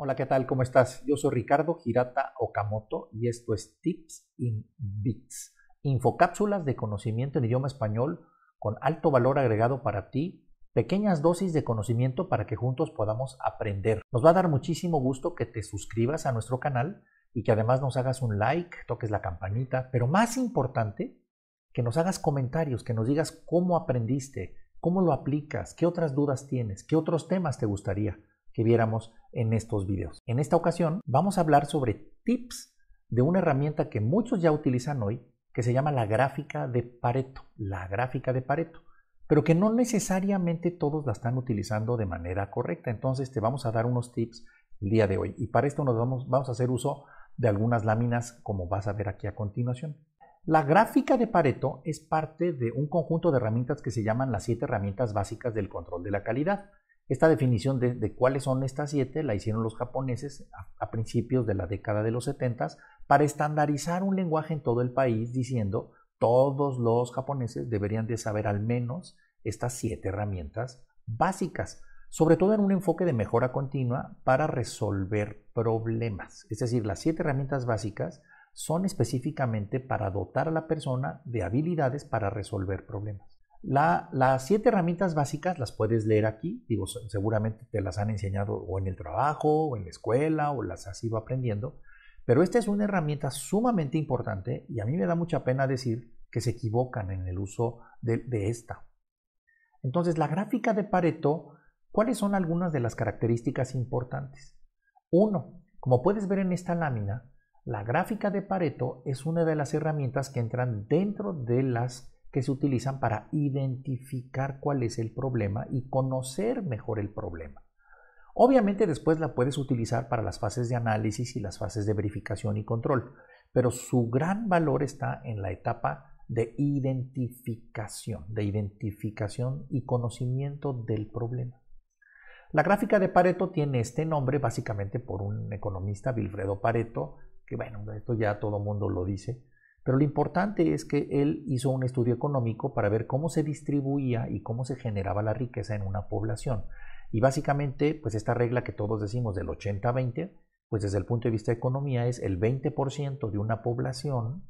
Hola, ¿qué tal? ¿Cómo estás? Yo soy Ricardo Girata Okamoto y esto es Tips in Bits, infocápsulas de conocimiento en idioma español con alto valor agregado para ti, pequeñas dosis de conocimiento para que juntos podamos aprender. Nos va a dar muchísimo gusto que te suscribas a nuestro canal y que además nos hagas un like, toques la campanita, pero más importante, que nos hagas comentarios, que nos digas cómo aprendiste, cómo lo aplicas, qué otras dudas tienes, qué otros temas te gustaría que viéramos en estos videos. En esta ocasión vamos a hablar sobre tips de una herramienta que muchos ya utilizan hoy, que se llama la gráfica de Pareto, la gráfica de Pareto, pero que no necesariamente todos la están utilizando de manera correcta. Entonces te vamos a dar unos tips el día de hoy y para esto nos vamos, vamos a hacer uso de algunas láminas como vas a ver aquí a continuación. La gráfica de Pareto es parte de un conjunto de herramientas que se llaman las siete herramientas básicas del control de la calidad. Esta definición de, cuáles son estas siete la hicieron los japoneses a, principios de la década de los 70 para estandarizar un lenguaje en todo el país diciendo todos los japoneses deberían de saber al menos estas siete herramientas básicas, sobre todo en un enfoque de mejora continua para resolver problemas. Es decir, las siete herramientas básicas son específicamente para dotar a la persona de habilidades para resolver problemas las siete herramientas básicas las puedes leer aquí, digo, seguramente te las han enseñado o en el trabajo, o en la escuela, o las has ido aprendiendo, pero esta es una herramienta sumamente importante y a mí me da mucha pena decir que se equivocan en el uso de, de esta. Entonces, la gráfica de Pareto, ¿cuáles son algunas de las características importantes? Uno, como puedes ver en esta lámina, la gráfica de Pareto es una de las herramientas que entran dentro de las que se utilizan para identificar cuál es el problema y conocer mejor el problema. Obviamente después la puedes utilizar para las fases de análisis y las fases de verificación y control, pero su gran valor está en la etapa de identificación, de identificación y conocimiento del problema. La gráfica de Pareto tiene este nombre básicamente por un economista, Wilfredo Pareto, que bueno, esto ya todo el mundo lo dice, pero lo importante es que él hizo un estudio económico para ver cómo se distribuía y cómo se generaba la riqueza en una población. Y básicamente, pues esta regla que todos decimos del 80-20, pues desde el punto de vista de economía es el 20% de una población,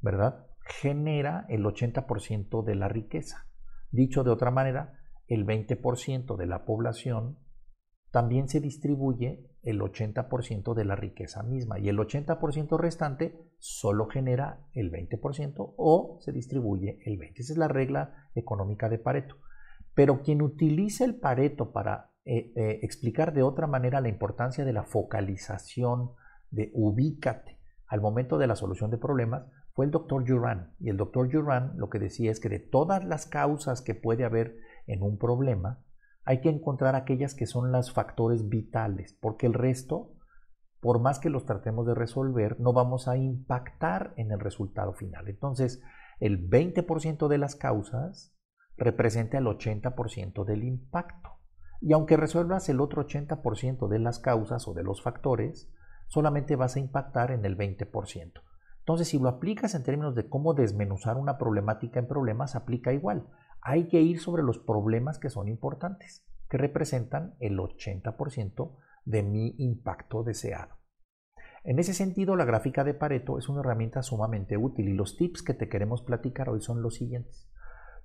¿verdad? Genera el 80% de la riqueza. Dicho de otra manera, el 20% de la población también se distribuye el 80% de la riqueza misma y el 80% restante solo genera el 20% o se distribuye el 20%. Esa es la regla económica de Pareto. Pero quien utiliza el Pareto para eh, eh, explicar de otra manera la importancia de la focalización, de ubícate al momento de la solución de problemas, fue el doctor Duran. Y el doctor Juran lo que decía es que de todas las causas que puede haber en un problema, hay que encontrar aquellas que son los factores vitales, porque el resto, por más que los tratemos de resolver, no vamos a impactar en el resultado final. Entonces, el 20% de las causas representa el 80% del impacto. Y aunque resuelvas el otro 80% de las causas o de los factores, solamente vas a impactar en el 20%. Entonces, si lo aplicas en términos de cómo desmenuzar una problemática en problemas, aplica igual hay que ir sobre los problemas que son importantes, que representan el 80% de mi impacto deseado. En ese sentido, la gráfica de Pareto es una herramienta sumamente útil y los tips que te queremos platicar hoy son los siguientes.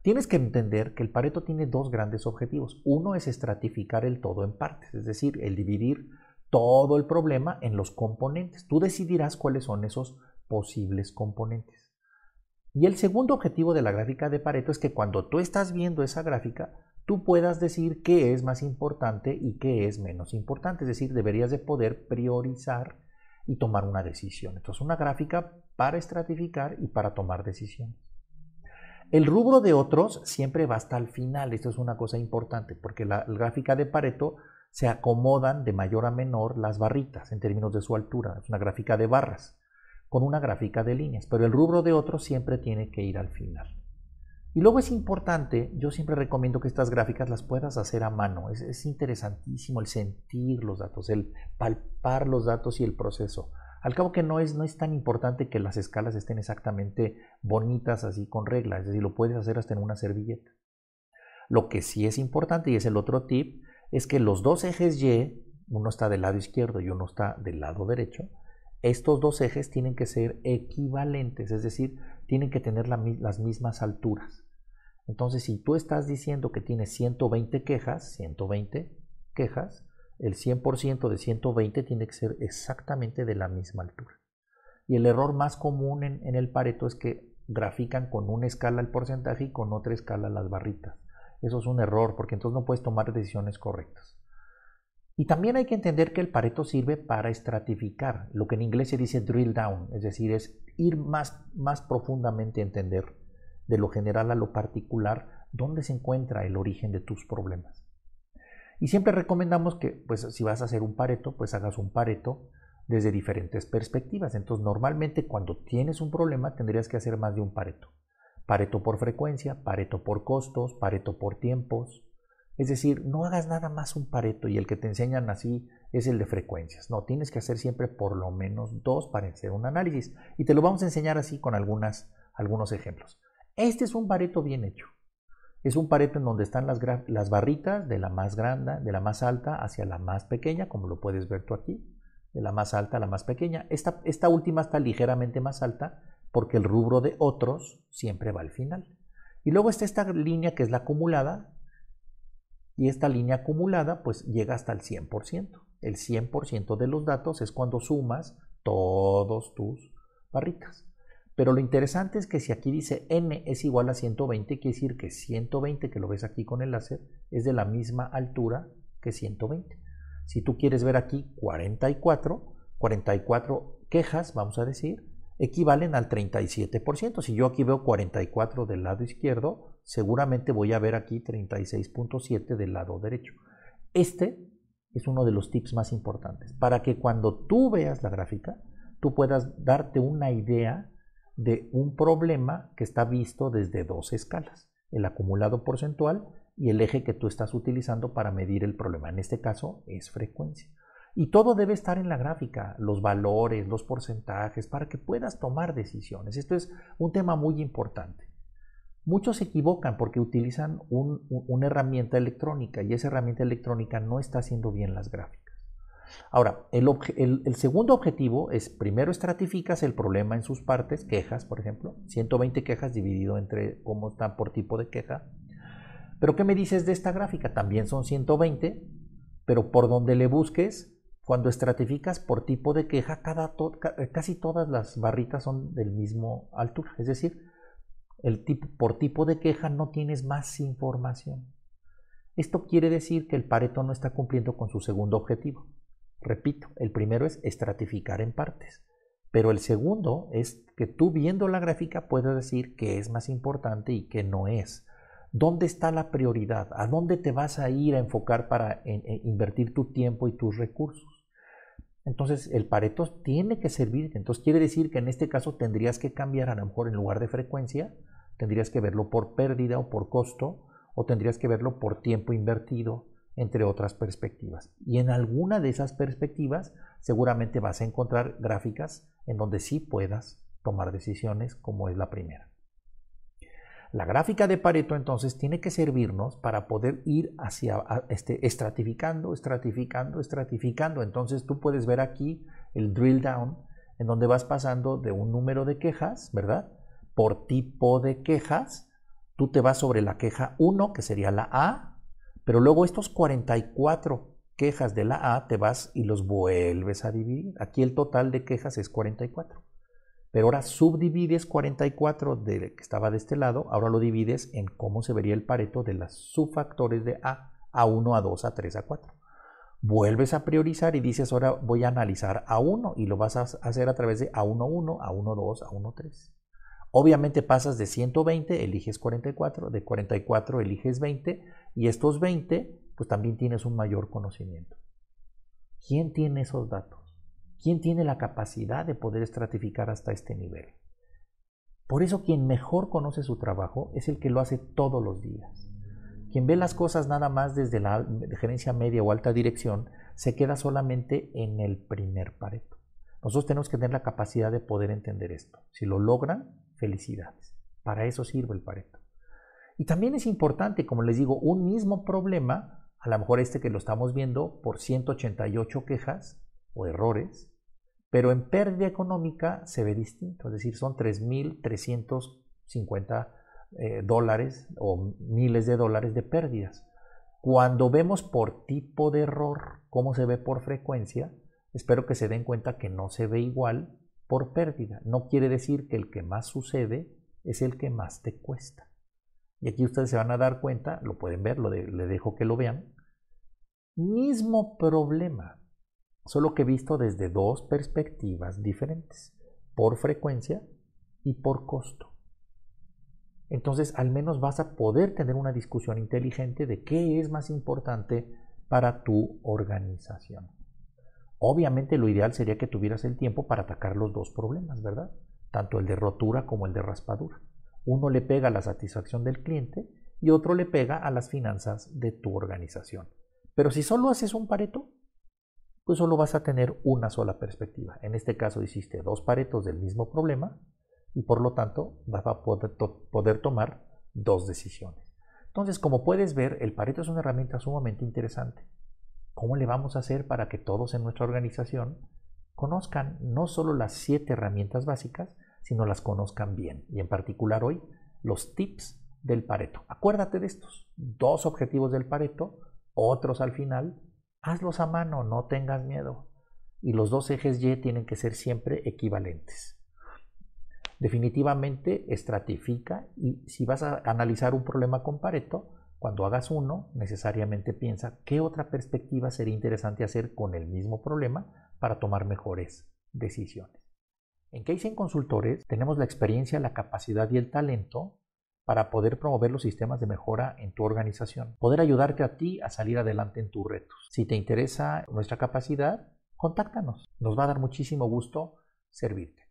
Tienes que entender que el Pareto tiene dos grandes objetivos. Uno es estratificar el todo en partes, es decir, el dividir todo el problema en los componentes. Tú decidirás cuáles son esos posibles componentes. Y el segundo objetivo de la gráfica de Pareto es que cuando tú estás viendo esa gráfica, tú puedas decir qué es más importante y qué es menos importante. Es decir, deberías de poder priorizar y tomar una decisión. Entonces, una gráfica para estratificar y para tomar decisiones. El rubro de otros siempre va hasta el final. Esto es una cosa importante porque la gráfica de Pareto se acomodan de mayor a menor las barritas en términos de su altura. Es una gráfica de barras con una gráfica de líneas, pero el rubro de otro siempre tiene que ir al final. Y luego es importante, yo siempre recomiendo que estas gráficas las puedas hacer a mano. Es, interesantísimo el sentir los datos, el palpar los datos y el proceso. Al cabo que no es, no es tan importante que las escalas estén exactamente bonitas así con reglas, es decir, lo puedes hacer hasta en una servilleta. Lo que sí es importante, y es el otro tip, es que los dos ejes Y, uno está del lado izquierdo y uno está del lado derecho, estos dos ejes tienen que ser equivalentes, es decir, tienen que tener las mismas alturas. Entonces, si tú estás diciendo que tienes 120 quejas, 120 quejas, el 100% de 120 tiene que ser exactamente de la misma altura. Y el error más común en el Pareto es que grafican con una escala el porcentaje y con otra escala las barritas. Eso es un error porque entonces no puedes tomar decisiones correctas. Y también hay que entender que el Pareto sirve para estratificar, lo que en inglés se dice drill down, es decir, es ir más, más profundamente a entender de lo general a lo particular dónde se encuentra el origen de tus problemas. Y siempre recomendamos que, pues, si vas a hacer un Pareto, pues hagas un Pareto desde diferentes perspectivas. Entonces, normalmente cuando tienes un problema tendrías que hacer más de un Pareto. Pareto por frecuencia, Pareto por costos, Pareto por tiempos, es decir, no hagas nada más un pareto y el que te enseñan así es el de frecuencias. No, tienes que hacer siempre por lo menos dos para hacer un análisis. Y te lo vamos a enseñar así con algunas, algunos ejemplos. Este es un pareto bien hecho. Es un pareto en donde están las, las barritas de la más grande, de la más alta hacia la más pequeña, como lo puedes ver tú aquí, de la más alta a la más pequeña. esta última está ligeramente más alta porque el rubro de otros siempre va al final. Y luego está esta línea que es la acumulada, y esta línea acumulada pues llega hasta el 100%. El 100% de los datos es cuando sumas todos tus barritas. Pero lo interesante es que si aquí dice n es igual a 120, quiere decir que 120, que lo ves aquí con el láser, es de la misma altura que 120. Si tú quieres ver aquí 44, 44 quejas, vamos a decir, equivalen al 37%. Si yo aquí veo 44 del lado izquierdo, seguramente voy a ver aquí 36.7 del lado derecho. Este es uno de los tips más importantes para que cuando tú veas la gráfica, tú puedas darte una idea de un problema que está visto desde dos escalas, el acumulado porcentual y el eje que tú estás utilizando para medir el problema. En este caso es frecuencia. Y todo debe estar en la gráfica, los valores, los porcentajes, para que puedas tomar decisiones. Esto es un tema muy importante. Muchos se equivocan porque utilizan una herramienta electrónica y esa herramienta electrónica no está haciendo bien las gráficas. Ahora, el, el, segundo objetivo es, primero estratificas el problema en sus partes, quejas, por ejemplo, 120 quejas dividido entre cómo están por tipo de queja. Pero ¿qué me dices de esta gráfica? También son 120, pero por donde le busques cuando estratificas por tipo de queja, eh, casi todas las barritas son del mismo altura. Es decir, el tipo, por tipo de queja no tienes más información. Esto quiere decir que el Pareto no está cumpliendo con su segundo objetivo. Repito, el primero es estratificar en partes, pero el segundo es que tú viendo la gráfica puedas decir qué es más importante y qué no es. ¿Dónde está la prioridad? ¿A dónde te vas a ir a enfocar para eh, eh, invertir tu tiempo y tus recursos? Entonces el Pareto tiene que servirte. Entonces quiere decir que en este caso tendrías que cambiar a lo mejor en lugar de frecuencia, tendrías que verlo por pérdida o por costo, o tendrías que verlo por tiempo invertido, entre otras perspectivas. Y en alguna de esas perspectivas seguramente vas a encontrar gráficas en donde sí puedas tomar decisiones como es la primera. La gráfica de Pareto entonces tiene que servirnos para poder ir hacia este, estratificando, estratificando, estratificando. Entonces tú puedes ver aquí el drill down en donde vas pasando de un número de quejas, ¿verdad? Por tipo de quejas, tú te vas sobre la queja 1, que sería la A, pero luego estos 44 quejas de la A te vas y los vuelves a dividir. Aquí el total de quejas es 44. Pero ahora subdivides 44 de, que estaba de este lado, ahora lo divides en cómo se vería el pareto de las subfactores de A, A1, A2, A3, A4. Vuelves a priorizar y dices, ahora voy a analizar A1 y lo vas a hacer a través de a 1 a 2, a 1 A3. Obviamente pasas de 120, eliges 44, de 44 eliges 20 y estos 20, pues también tienes un mayor conocimiento. ¿Quién tiene esos datos? ¿Quién tiene la capacidad de poder estratificar hasta este nivel? Por eso quien mejor conoce su trabajo es el que lo hace todos los días. Quien ve las cosas nada más desde la gerencia media o alta dirección se queda solamente en el primer pareto. Nosotros tenemos que tener la capacidad de poder entender esto. Si lo logran, felicidades. Para eso sirve el pareto. Y también es importante, como les digo, un mismo problema, a lo mejor este que lo estamos viendo por 188 quejas, o errores, pero en pérdida económica se ve distinto, es decir, son 3.350 eh, dólares o miles de dólares de pérdidas. Cuando vemos por tipo de error cómo se ve por frecuencia, espero que se den cuenta que no se ve igual por pérdida. No quiere decir que el que más sucede es el que más te cuesta. Y aquí ustedes se van a dar cuenta, lo pueden ver, le dejo que lo vean. Mismo problema, solo que he visto desde dos perspectivas diferentes, por frecuencia y por costo. Entonces al menos vas a poder tener una discusión inteligente de qué es más importante para tu organización. Obviamente lo ideal sería que tuvieras el tiempo para atacar los dos problemas, ¿verdad? Tanto el de rotura como el de raspadura. Uno le pega a la satisfacción del cliente y otro le pega a las finanzas de tu organización. Pero si solo haces un pareto, pues solo vas a tener una sola perspectiva. En este caso hiciste dos paretos del mismo problema y por lo tanto vas a poder, poder tomar dos decisiones. Entonces, como puedes ver, el pareto es una herramienta sumamente interesante. ¿Cómo le vamos a hacer para que todos en nuestra organización conozcan no solo las siete herramientas básicas, sino las conozcan bien? Y en particular hoy, los tips del Pareto. Acuérdate de estos, dos objetivos del Pareto, otros al final Hazlos a mano, no tengas miedo. Y los dos ejes Y tienen que ser siempre equivalentes. Definitivamente estratifica y si vas a analizar un problema con Pareto, cuando hagas uno, necesariamente piensa qué otra perspectiva sería interesante hacer con el mismo problema para tomar mejores decisiones. En Case en Consultores tenemos la experiencia, la capacidad y el talento para poder promover los sistemas de mejora en tu organización, poder ayudarte a ti a salir adelante en tus retos. Si te interesa nuestra capacidad, contáctanos. Nos va a dar muchísimo gusto servirte.